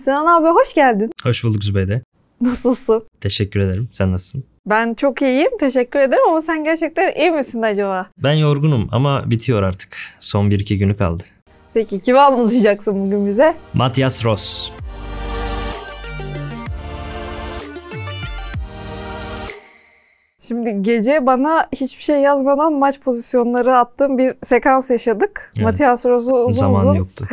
Sinan abi hoş geldin. Hoş bulduk Zübeyde. Nasılsın? Teşekkür ederim. Sen nasılsın? Ben çok iyiyim. Teşekkür ederim ama sen gerçekten iyi misin acaba? Ben yorgunum ama bitiyor artık. Son 1-2 günü kaldı. Peki kimi anlatacaksın bugün bize? Matias Ross. Şimdi gece bana hiçbir şey yazmadan maç pozisyonları attığım bir sekans yaşadık. Evet. Matias Roz'u uzun Zaman uzun. yoktu.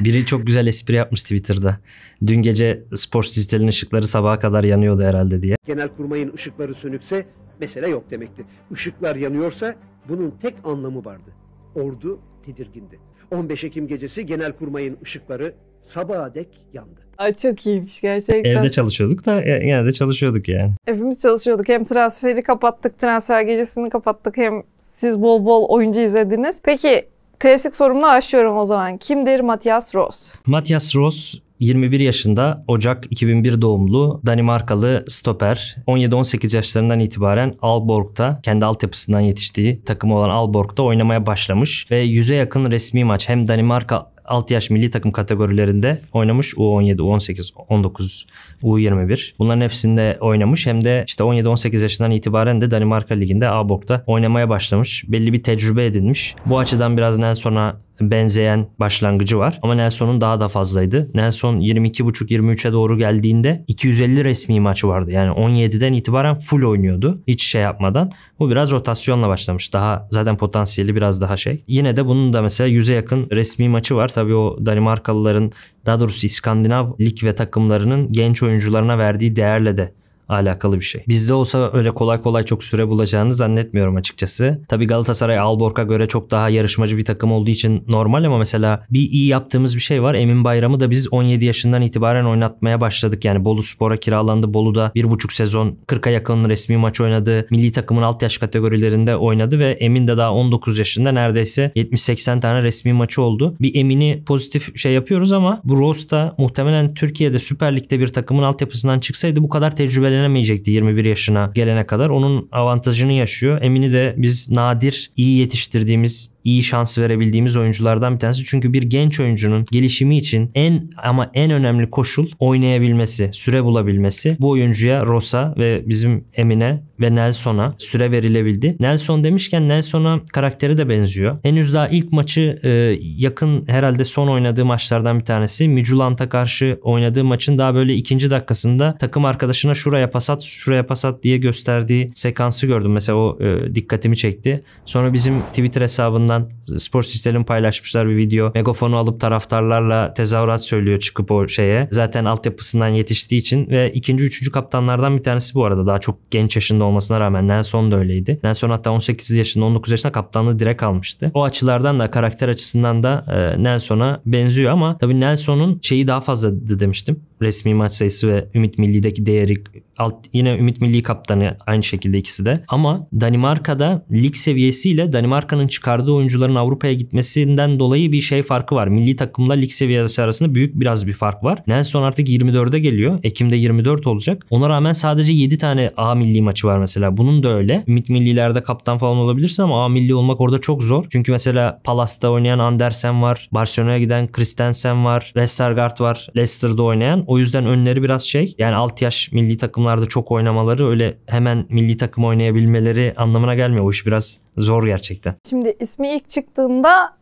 Biri çok güzel espri yapmış Twitter'da. Dün gece spor sitelinin ışıkları sabaha kadar yanıyordu herhalde diye. Genel kurmayın ışıkları sönükse mesele yok demekti. Işıklar yanıyorsa bunun tek anlamı vardı. Ordu tedirgindi. 15 Ekim gecesi genel kurmayın ışıkları sabaha dek yandı. Ay çok iyiymiş gerçekten. Evde çalışıyorduk da yani de çalışıyorduk yani. Evimiz çalışıyorduk. Hem transferi kapattık, transfer gecesini kapattık hem siz bol bol oyuncu izlediniz. Peki klasik sorumla başlıyorum o zaman. Kimdir Matias Ross? Matias Ross 21 yaşında Ocak 2001 doğumlu Danimarkalı stoper. 17-18 yaşlarından itibaren Alborg'da kendi altyapısından yetiştiği takımı olan Alborg'da oynamaya başlamış ve 100'e yakın resmi maç hem Danimarka alt yaş milli takım kategorilerinde oynamış. U17, U18, U19, U21. Bunların hepsinde oynamış. Hem de işte 17-18 yaşından itibaren de Danimarka Ligi'nde Aalborg'da oynamaya başlamış. Belli bir tecrübe edinmiş. Bu açıdan biraz Nelson'a benzeyen başlangıcı var. Ama Nelson'un daha da fazlaydı. Nelson 22.5-23'e doğru geldiğinde 250 resmi maçı vardı. Yani 17'den itibaren full oynuyordu. Hiç şey yapmadan. Bu biraz rotasyonla başlamış. Daha zaten potansiyeli biraz daha şey. Yine de bunun da mesela 100'e yakın resmi maçı var tabii o Danimarkalıların daha doğrusu İskandinav lig ve takımlarının genç oyuncularına verdiği değerle de alakalı bir şey. Bizde olsa öyle kolay kolay çok süre bulacağını zannetmiyorum açıkçası. Tabii Galatasaray Albork'a göre çok daha yarışmacı bir takım olduğu için normal ama mesela bir iyi yaptığımız bir şey var. Emin Bayram'ı da biz 17 yaşından itibaren oynatmaya başladık. Yani Bolu Spor'a kiralandı. Bolu'da bir buçuk sezon 40'a yakın resmi maç oynadı. Milli takımın alt yaş kategorilerinde oynadı ve Emin de daha 19 yaşında neredeyse 70-80 tane resmi maçı oldu. Bir Emin'i pozitif şey yapıyoruz ama bu Rosta muhtemelen Türkiye'de Süper Lig'de bir takımın altyapısından çıksaydı bu kadar tecrübeli ertelenemeyecekti 21 yaşına gelene kadar. Onun avantajını yaşıyor. Emin'i de biz nadir iyi yetiştirdiğimiz iyi şans verebildiğimiz oyunculardan bir tanesi. Çünkü bir genç oyuncunun gelişimi için en ama en önemli koşul oynayabilmesi, süre bulabilmesi. Bu oyuncuya Rosa ve bizim Emine ve Nelson'a süre verilebildi. Nelson demişken Nelson'a karakteri de benziyor. Henüz daha ilk maçı e, yakın herhalde son oynadığı maçlardan bir tanesi. Müculant'a karşı oynadığı maçın daha böyle ikinci dakikasında takım arkadaşına şuraya pasat şuraya pasat diye gösterdiği sekansı gördüm. Mesela o e, dikkatimi çekti. Sonra bizim Twitter hesabından tarafından spor sistemin paylaşmışlar bir video. Megafonu alıp taraftarlarla tezahürat söylüyor çıkıp o şeye. Zaten altyapısından yetiştiği için ve ikinci üçüncü kaptanlardan bir tanesi bu arada daha çok genç yaşında olmasına rağmen Nelson da öyleydi. Nelson hatta 18 yaşında 19 yaşında kaptanlığı direkt almıştı. O açılardan da karakter açısından da e, Nelson'a benziyor ama tabii Nelson'un şeyi daha fazla demiştim resmi maç sayısı ve Ümit Milli'deki değeri alt, yine Ümit Milli kaptanı aynı şekilde ikisi de. Ama Danimarka'da lig seviyesiyle Danimarka'nın çıkardığı oyuncuların Avrupa'ya gitmesinden dolayı bir şey farkı var. Milli takımla lig seviyesi arasında büyük biraz bir fark var. Nelson artık 24'e geliyor. Ekim'de 24 olacak. Ona rağmen sadece 7 tane A milli maçı var mesela. Bunun da öyle. Ümit Milli'lerde kaptan falan olabilirsin ama A milli olmak orada çok zor. Çünkü mesela Palas'ta oynayan Andersen var. Barcelona'ya giden Christensen var. Westergaard var. Leicester'da oynayan. O o yüzden önleri biraz şey. Yani alt yaş milli takımlarda çok oynamaları öyle hemen milli takım oynayabilmeleri anlamına gelmiyor. O iş biraz zor gerçekten. Şimdi ismi ilk çıktığında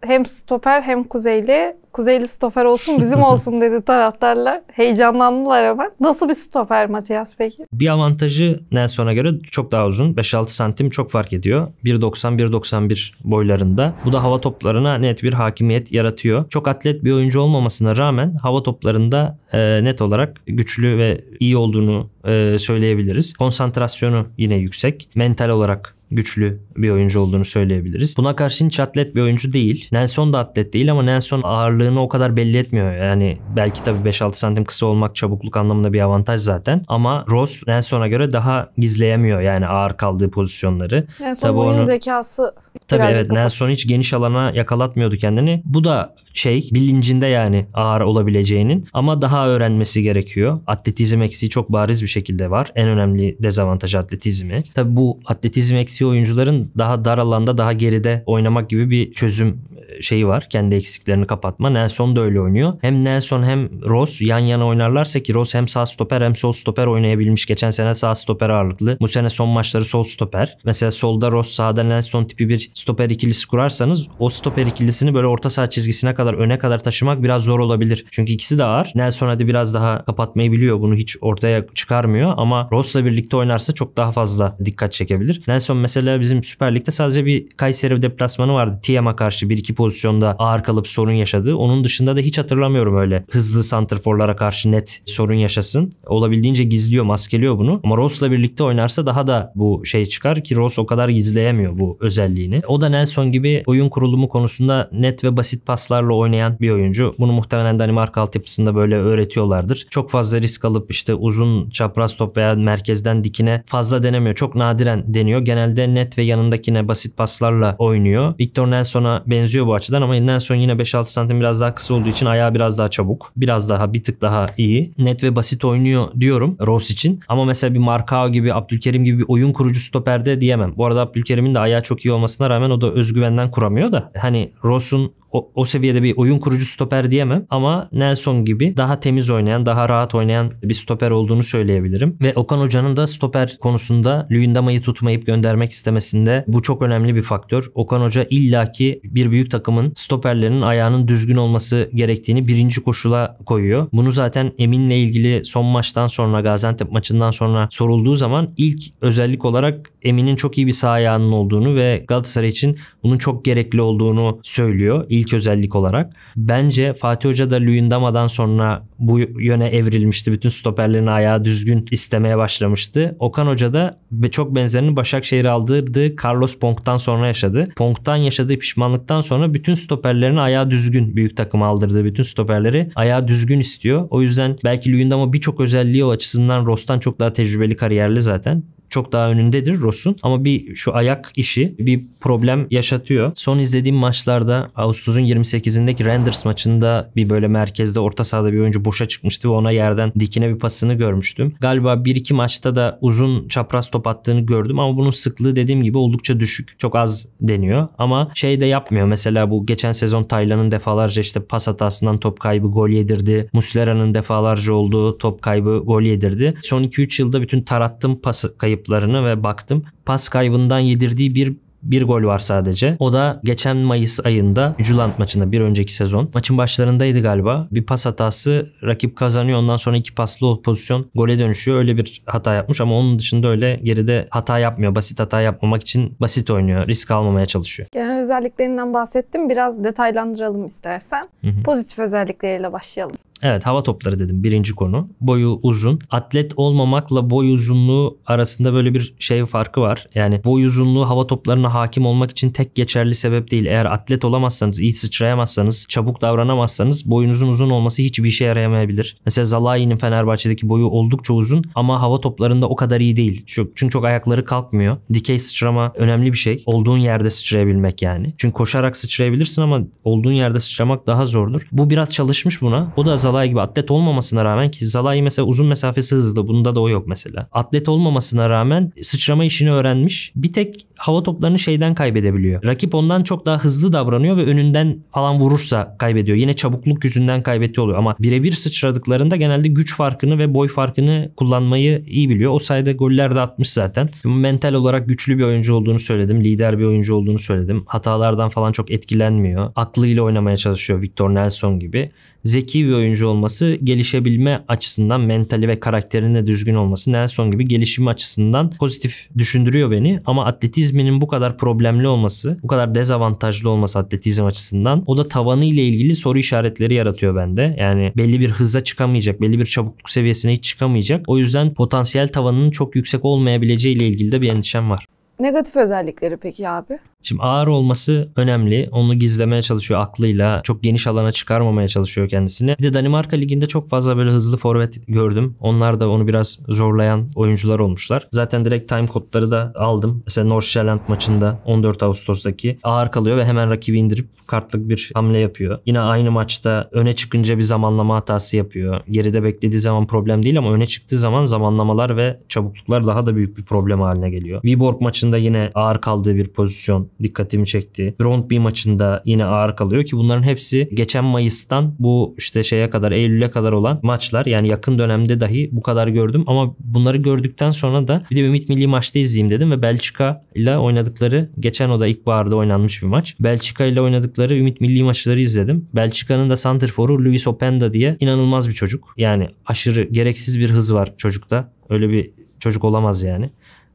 hem stoper hem kuzeyli. Kuzeyli stoper olsun bizim olsun dedi taraftarlar. Heyecanlandılar ama Nasıl bir stoper Matias peki? Bir avantajı Nelson'a göre çok daha uzun. 5-6 santim çok fark ediyor. 1.90-1.91 boylarında. Bu da hava toplarına net bir hakimiyet yaratıyor. Çok atlet bir oyuncu olmamasına rağmen hava toplarında e, net olarak güçlü ve iyi olduğunu e, söyleyebiliriz. Konsantrasyonu yine yüksek. Mental olarak güçlü bir oyuncu olduğunu söyleyebiliriz. Buna karşın hiç atlet bir oyuncu değil. Nelson da atlet değil ama Nelson ağırlığını o kadar belli etmiyor. Yani belki tabii 5-6 santim kısa olmak çabukluk anlamında bir avantaj zaten. Ama Ross Nelson'a göre daha gizleyemiyor yani ağır kaldığı pozisyonları. Nelson tabii oyun onu... zekası Tabii evet Nelson hiç geniş alana yakalatmıyordu kendini. Bu da şey bilincinde yani ağır olabileceğinin ama daha öğrenmesi gerekiyor. Atletizm eksiği çok bariz bir şekilde var. En önemli dezavantaj atletizmi. Tabii bu atletizm eksiği oyuncuların daha dar alanda daha geride oynamak gibi bir çözüm şeyi var. Kendi eksiklerini kapatma. Nelson da öyle oynuyor. Hem Nelson hem Ross yan yana oynarlarsa ki Ross hem sağ stoper hem sol stoper oynayabilmiş. Geçen sene sağ stoper ağırlıklı. Bu sene son maçları sol stoper. Mesela solda Ross sağda Nelson tipi bir stoper ikilisi kurarsanız o stoper ikilisini böyle orta saha çizgisine kadar öne kadar taşımak biraz zor olabilir. Çünkü ikisi de ağır. Nelson hadi biraz daha kapatmayı biliyor. Bunu hiç ortaya çıkarmıyor ama Ross'la birlikte oynarsa çok daha fazla dikkat çekebilir. Nelson mesela bizim Süper Lig'de sadece bir Kayseri deplasmanı vardı. Tiam'a karşı 1-2 pozisyonda ağır kalıp sorun yaşadı. Onun dışında da hiç hatırlamıyorum öyle hızlı santrforlara karşı net sorun yaşasın. Olabildiğince gizliyor, maskeliyor bunu. Ama Ross'la birlikte oynarsa daha da bu şey çıkar ki Ross o kadar gizleyemiyor bu özelliğini. O da Nelson gibi oyun kurulumu konusunda net ve basit paslarla oynayan bir oyuncu. Bunu muhtemelen Danimarka altyapısında böyle öğretiyorlardır. Çok fazla risk alıp işte uzun çapraz top veya merkezden dikine fazla denemiyor. Çok nadiren deniyor. Genelde net ve yanındakine basit paslarla oynuyor. Victor Nelson'a benziyor bu açıdan ama elinden sonra yine 5-6 santim biraz daha kısa olduğu için ayağı biraz daha çabuk. Biraz daha bir tık daha iyi. Net ve basit oynuyor diyorum Rose için. Ama mesela bir Markao gibi Abdülkerim gibi bir oyun kurucu stoperde diyemem. Bu arada Abdülkerim'in de ayağı çok iyi olmasına rağmen o da özgüvenden kuramıyor da. Hani Rose'un o, o seviyede bir oyun kurucu stoper diyemem ama Nelson gibi daha temiz oynayan, daha rahat oynayan bir stoper olduğunu söyleyebilirim. Ve Okan Hoca'nın da stoper konusunda Luyendama'yı tutmayıp göndermek istemesinde bu çok önemli bir faktör. Okan Hoca illaki bir büyük takımın stoperlerinin ayağının düzgün olması gerektiğini birinci koşula koyuyor. Bunu zaten Emin'le ilgili son maçtan sonra Gaziantep maçından sonra sorulduğu zaman ilk özellik olarak Emin'in çok iyi bir sağ ayağının olduğunu ve Galatasaray için bunun çok gerekli olduğunu söylüyor ilk özellik olarak. Bence Fatih Hoca da Luyendama'dan sonra bu yöne evrilmişti. Bütün stoperlerin ayağı düzgün istemeye başlamıştı. Okan Hoca da çok benzerini Başakşehir'e aldırdı Carlos Pong'tan sonra yaşadı. Pong'tan yaşadığı pişmanlıktan sonra bütün stoperlerin ayağı düzgün. Büyük takıma aldırdı bütün stoperleri ayağı düzgün istiyor. O yüzden belki Luyendama birçok özelliği o açısından Ross'tan çok daha tecrübeli kariyerli zaten çok daha önündedir Ross'un. Ama bir şu ayak işi bir problem yaşatıyor. Son izlediğim maçlarda Ağustos'un 28'indeki Renders maçında bir böyle merkezde orta sahada bir oyuncu boşa çıkmıştı ve ona yerden dikine bir pasını görmüştüm. Galiba 1-2 maçta da uzun çapraz top attığını gördüm ama bunun sıklığı dediğim gibi oldukça düşük. Çok az deniyor ama şey de yapmıyor. Mesela bu geçen sezon Taylan'ın defalarca işte pas hatasından top kaybı gol yedirdi. Muslera'nın defalarca olduğu top kaybı gol yedirdi. Son 2-3 yılda bütün tarattım pas kayıp kayıplarını ve baktım. Pas kaybından yedirdiği bir bir gol var sadece. O da geçen Mayıs ayında Juland maçında bir önceki sezon. Maçın başlarındaydı galiba. Bir pas hatası rakip kazanıyor. Ondan sonra iki paslı pozisyon gole dönüşüyor. Öyle bir hata yapmış ama onun dışında öyle geride hata yapmıyor. Basit hata yapmamak için basit oynuyor. Risk almamaya çalışıyor. Genel özelliklerinden bahsettim. Biraz detaylandıralım istersen. Hı hı. Pozitif özellikleriyle başlayalım. Evet hava topları dedim birinci konu. Boyu uzun. Atlet olmamakla boy uzunluğu arasında böyle bir şey farkı var. Yani boy uzunluğu hava toplarına hakim olmak için tek geçerli sebep değil. Eğer atlet olamazsanız, iyi sıçrayamazsanız, çabuk davranamazsanız boyunuzun uzun olması hiçbir işe yarayamayabilir. Mesela Zalai'nin Fenerbahçe'deki boyu oldukça uzun ama hava toplarında o kadar iyi değil. Çünkü çok ayakları kalkmıyor. Dikey sıçrama önemli bir şey. Olduğun yerde sıçrayabilmek yani. Çünkü koşarak sıçrayabilirsin ama olduğun yerde sıçramak daha zordur. Bu biraz çalışmış buna. O da Zalay gibi atlet olmamasına rağmen ki Zalai mesela uzun mesafesi hızlı bunda da o yok mesela. Atlet olmamasına rağmen sıçrama işini öğrenmiş. Bir tek hava toplarını şeyden kaybedebiliyor. Rakip ondan çok daha hızlı davranıyor ve önünden falan vurursa kaybediyor. Yine çabukluk yüzünden kaybetti oluyor ama birebir sıçradıklarında genelde güç farkını ve boy farkını kullanmayı iyi biliyor. O sayede goller de atmış zaten. Mental olarak güçlü bir oyuncu olduğunu söyledim. Lider bir oyuncu olduğunu söyledim. Hatalardan falan çok etkilenmiyor. Aklıyla oynamaya çalışıyor Victor Nelson gibi. Zeki bir oyuncu olması gelişebilme açısından mentali ve karakterinin düzgün olması Nelson gibi gelişim açısından pozitif düşündürüyor beni ama atletizm atletizminin bu kadar problemli olması, bu kadar dezavantajlı olması atletizm açısından o da tavanı ile ilgili soru işaretleri yaratıyor bende. Yani belli bir hıza çıkamayacak, belli bir çabukluk seviyesine hiç çıkamayacak. O yüzden potansiyel tavanının çok yüksek olmayabileceği ile ilgili de bir endişem var. Negatif özellikleri peki abi? Şimdi ağır olması önemli. Onu gizlemeye çalışıyor aklıyla. Çok geniş alana çıkarmamaya çalışıyor kendisini. Bir de Danimarka liginde çok fazla böyle hızlı forvet gördüm. Onlar da onu biraz zorlayan oyuncular olmuşlar. Zaten direkt time kodları da aldım. Mesela North Zealand maçında 14 Ağustos'taki ağır kalıyor ve hemen rakibi indirip kartlık bir hamle yapıyor. Yine aynı maçta öne çıkınca bir zamanlama hatası yapıyor. Geride beklediği zaman problem değil ama öne çıktığı zaman zamanlamalar ve çabukluklar daha da büyük bir problem haline geliyor. Viborg maçında yine ağır kaldığı bir pozisyon dikkatimi çekti. Round bir maçında yine ağır kalıyor ki bunların hepsi geçen Mayıs'tan bu işte şeye kadar Eylül'e kadar olan maçlar yani yakın dönemde dahi bu kadar gördüm ama bunları gördükten sonra da bir de Ümit Milli maçta izleyeyim dedim ve Belçika ile oynadıkları geçen o da ilkbaharda oynanmış bir maç. Belçika ile oynadıkları Ümit Milli maçları izledim. Belçika'nın da santrforu Luis Openda diye inanılmaz bir çocuk. Yani aşırı gereksiz bir hız var çocukta. Öyle bir çocuk olamaz yani.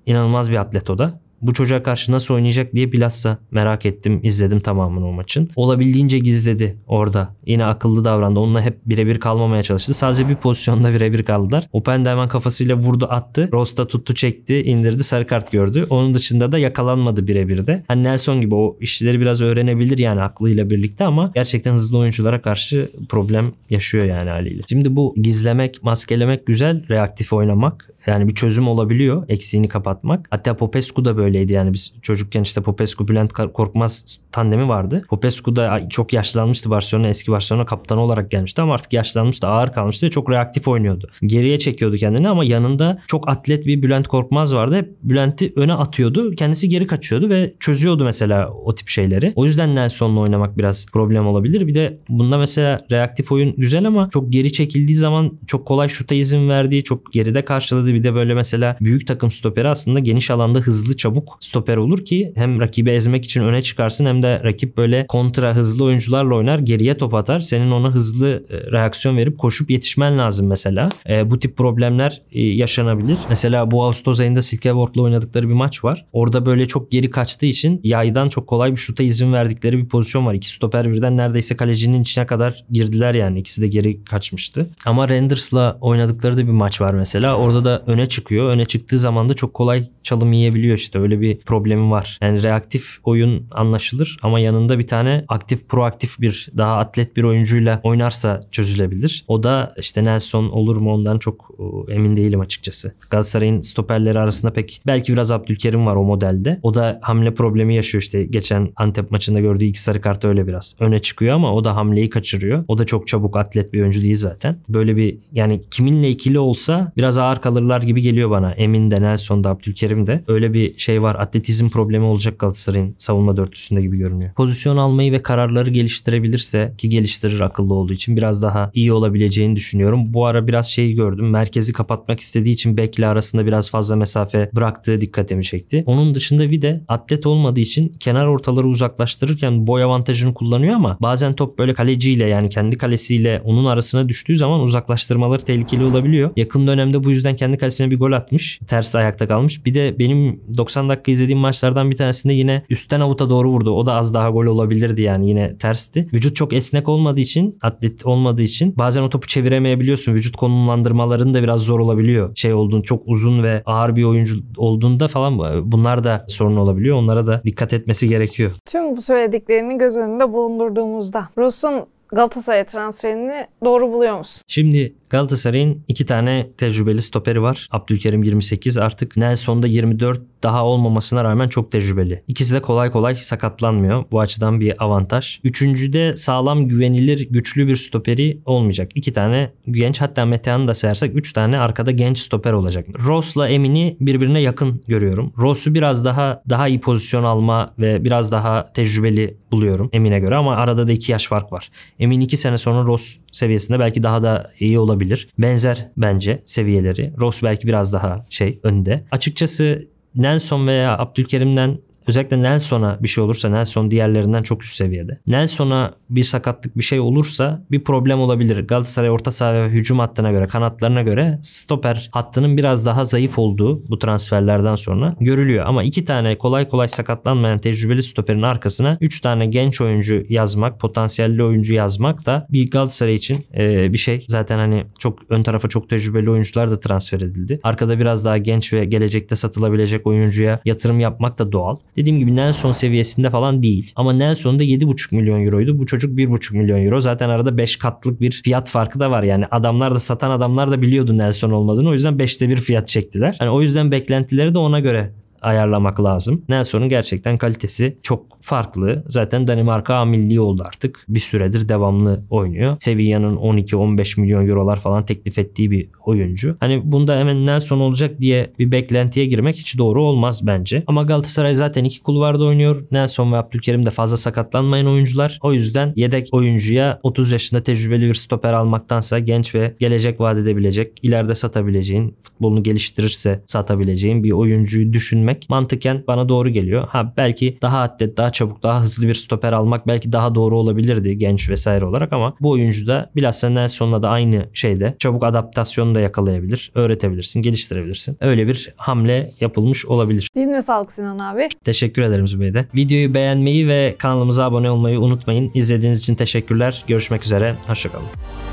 İnanılmaz bir atlet o da bu çocuğa karşı nasıl oynayacak diye bilhassa merak ettim. izledim tamamını o maçın. Olabildiğince gizledi orada. Yine akıllı davrandı. Onunla hep birebir kalmamaya çalıştı. Sadece bir pozisyonda birebir kaldılar. Oppenheimer kafasıyla vurdu attı. Rosta tuttu çekti indirdi sarı kart gördü. Onun dışında da yakalanmadı birebir de. Hani Nelson gibi o işleri biraz öğrenebilir yani aklıyla birlikte ama gerçekten hızlı oyunculara karşı problem yaşıyor yani haliyle. Şimdi bu gizlemek, maskelemek güzel. Reaktif oynamak yani bir çözüm olabiliyor. Eksiğini kapatmak. Hatta Popescu da böyle öyleydi yani biz çocukken işte Popescu Bülent Korkmaz tandemi vardı. Popescu da çok yaşlanmıştı Barcelona eski Barcelona kaptanı olarak gelmişti ama artık yaşlanmıştı ağır kalmıştı ve çok reaktif oynuyordu. Geriye çekiyordu kendini ama yanında çok atlet bir Bülent Korkmaz vardı. Hep Bülent'i öne atıyordu. Kendisi geri kaçıyordu ve çözüyordu mesela o tip şeyleri. O yüzden Nelson'la oynamak biraz problem olabilir. Bir de bunda mesela reaktif oyun güzel ama çok geri çekildiği zaman çok kolay şuta izin verdiği, çok geride karşıladı bir de böyle mesela büyük takım stoperi aslında geniş alanda hızlı çabuk çabuk stoper olur ki hem rakibi ezmek için öne çıkarsın hem de rakip böyle kontra hızlı oyuncularla oynar geriye top atar. Senin ona hızlı e, reaksiyon verip koşup yetişmen lazım mesela. E, bu tip problemler e, yaşanabilir. Mesela bu Ağustos ayında Silkeborg'la oynadıkları bir maç var. Orada böyle çok geri kaçtığı için yaydan çok kolay bir şuta izin verdikleri bir pozisyon var. İki stoper birden neredeyse kalecinin içine kadar girdiler yani. İkisi de geri kaçmıştı. Ama Renders'la oynadıkları da bir maç var mesela. Orada da öne çıkıyor. Öne çıktığı zaman da çok kolay çalım yiyebiliyor işte Öyle bir problemi var. Yani reaktif oyun anlaşılır ama yanında bir tane aktif proaktif bir daha atlet bir oyuncuyla oynarsa çözülebilir. O da işte Nelson olur mu ondan çok emin değilim açıkçası. Galatasaray'ın stoperleri arasında pek belki biraz Abdülkerim var o modelde. O da hamle problemi yaşıyor işte geçen Antep maçında gördüğü iki sarı kart öyle biraz. Öne çıkıyor ama o da hamleyi kaçırıyor. O da çok çabuk atlet bir oyuncu değil zaten. Böyle bir yani kiminle ikili olsa biraz ağır kalırlar gibi geliyor bana. Emin de Nelson da Abdülkerim de. Öyle bir şey şey var. Atletizm problemi olacak Galatasaray'ın savunma dörtlüsünde gibi görünüyor. Pozisyon almayı ve kararları geliştirebilirse ki geliştirir akıllı olduğu için biraz daha iyi olabileceğini düşünüyorum. Bu ara biraz şey gördüm. Merkezi kapatmak istediği için bekle arasında biraz fazla mesafe bıraktığı dikkatimi çekti. Onun dışında bir de atlet olmadığı için kenar ortaları uzaklaştırırken boy avantajını kullanıyor ama bazen top böyle kaleciyle yani kendi kalesiyle onun arasına düştüğü zaman uzaklaştırmaları tehlikeli olabiliyor. Yakın dönemde bu yüzden kendi kalesine bir gol atmış. Ters ayakta kalmış. Bir de benim 90 90 dakika izlediğim maçlardan bir tanesinde yine üstten avuta doğru vurdu. O da az daha gol olabilirdi yani yine tersti. Vücut çok esnek olmadığı için, atlet olmadığı için bazen o topu çeviremeyebiliyorsun. Vücut konumlandırmaların da biraz zor olabiliyor. Şey olduğun çok uzun ve ağır bir oyuncu olduğunda falan bunlar da sorun olabiliyor. Onlara da dikkat etmesi gerekiyor. Tüm bu söylediklerini göz önünde bulundurduğumuzda Rus'un Galatasaray transferini doğru buluyor musun? Şimdi Galatasaray'ın iki tane tecrübeli stoperi var. Abdülkerim 28 artık Nelson'da 24 daha olmamasına rağmen çok tecrübeli. İkisi de kolay kolay sakatlanmıyor. Bu açıdan bir avantaj. Üçüncüde sağlam güvenilir güçlü bir stoperi olmayacak. İki tane genç hatta Metehan'ı da sayarsak üç tane arkada genç stoper olacak. Ross'la Emin'i birbirine yakın görüyorum. Ross'u biraz daha daha iyi pozisyon alma ve biraz daha tecrübeli buluyorum Emin'e göre ama arada da iki yaş fark var. Emin 2 sene sonra Ross seviyesinde belki daha da iyi olabilir. Benzer bence seviyeleri. Ross belki biraz daha şey önde. Açıkçası Nelson veya Abdülkerim'den Özellikle Nelson'a bir şey olursa Nelson diğerlerinden çok üst seviyede. Nelson'a bir sakatlık bir şey olursa bir problem olabilir. Galatasaray orta saha ve hücum hattına göre kanatlarına göre stoper hattının biraz daha zayıf olduğu bu transferlerden sonra görülüyor. Ama iki tane kolay kolay sakatlanmayan tecrübeli stoperin arkasına üç tane genç oyuncu yazmak, potansiyelli oyuncu yazmak da bir Galatasaray için e, bir şey. Zaten hani çok ön tarafa çok tecrübeli oyuncular da transfer edildi. Arkada biraz daha genç ve gelecekte satılabilecek oyuncuya yatırım yapmak da doğal. Dediğim gibi Nelson seviyesinde falan değil. Ama Nelson'da 7,5 milyon euroydu. Bu çocuk 1,5 milyon euro. Zaten arada 5 katlık bir fiyat farkı da var. Yani adamlar da satan adamlar da biliyordu Nelson olmadığını. O yüzden 5'te bir fiyat çektiler. Yani o yüzden beklentileri de ona göre ayarlamak lazım. Nelson'un gerçekten kalitesi çok farklı. Zaten Danimarka milli oldu artık. Bir süredir devamlı oynuyor. Sevilla'nın 12-15 milyon eurolar falan teklif ettiği bir oyuncu. Hani bunda hemen Nelson olacak diye bir beklentiye girmek hiç doğru olmaz bence. Ama Galatasaray zaten iki kulvarda oynuyor. Nelson ve Abdülkerim de fazla sakatlanmayan oyuncular. O yüzden yedek oyuncuya 30 yaşında tecrübeli bir stoper almaktansa genç ve gelecek vaat edebilecek, ileride satabileceğin, futbolunu geliştirirse satabileceğin bir oyuncuyu düşünmek mantıken bana doğru geliyor. Ha belki daha atlet, daha çabuk, daha hızlı bir stoper almak belki daha doğru olabilirdi genç vesaire olarak ama bu oyuncu da bilhassa Nelson'la da aynı şeyde çabuk adaptasyon da yakalayabilir. Öğretebilirsin, geliştirebilirsin. Öyle bir hamle yapılmış olabilir. Eline sağlık Sinan abi. Teşekkür ederim Zübeyde. Videoyu beğenmeyi ve kanalımıza abone olmayı unutmayın. İzlediğiniz için teşekkürler. Görüşmek üzere. Hoşçakalın.